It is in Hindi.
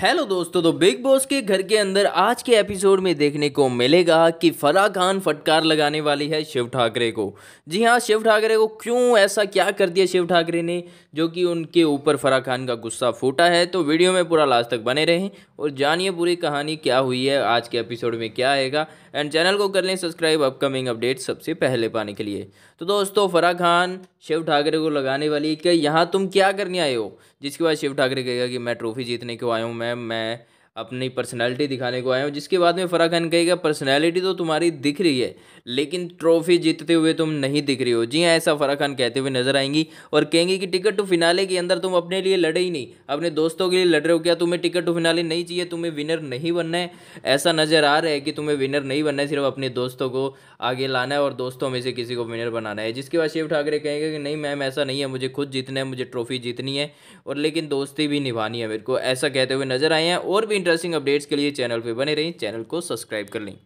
हेलो दोस्तों तो बिग बॉस के घर के अंदर आज के एपिसोड में देखने को मिलेगा कि फराह खान फटकार लगाने वाली है शिव ठाकरे को जी हाँ शिव ठाकरे को क्यों ऐसा क्या कर दिया शिव ठाकरे ने जो कि उनके ऊपर फराह खान का गुस्सा फूटा है तो वीडियो में पूरा लास्ट तक बने रहें और जानिए पूरी कहानी क्या हुई है आज के एपिसोड में क्या आएगा एंड चैनल को कर लें सब्सक्राइब अपकमिंग अपडेट सबसे पहले पाने के लिए तो दोस्तों फराह खान शिव ठाकरे को लगाने वाली कि यहाँ तुम क्या करने आए हो जिसके बाद शिव ठाकरे कहेगा कि मैं ट्रॉफी जीतने को आया हूँ मैं मैम मैं अपनी पर्सनैलिटी दिखाने को आए हो जिसके बाद में फ़राह खान कहेगा पर्सनैलिटी तो तुम्हारी दिख रही है लेकिन ट्रॉफी जीतते हुए तुम नहीं दिख रही हो जी हाँ ऐसा फ़राह खान कहते हुए नजर आएंगी और कहेंगे कि टिकट टू तो फिनाले के अंदर तुम अपने लिए लड़े ही नहीं अपने दोस्तों के लिए लड़ रहे हो क्या तुम्हें टिकट टू तो फिनाले नहीं चाहिए तुम्हें विनर नहीं बनना है ऐसा नज़र आ रहा है कि तुम्हें विनर नहीं बनना है सिर्फ अपने दोस्तों को आगे लाना है और दोस्तों में से किसी को विनर बनाना है जिसके बाद शिव ठाकरे कहेंगे कि नहीं मैम ऐसा नहीं है मुझे खुद जीतना है मुझे ट्रॉफी जीतनी है और लेकिन दोस्ती भी निभानी है मेरे को ऐसा कहते हुए नजर आए हैं और भी इंटरेस्टिंग अपडेट्स के लिए चैनल पर बने रहें चैनल को सब्सक्राइब कर लें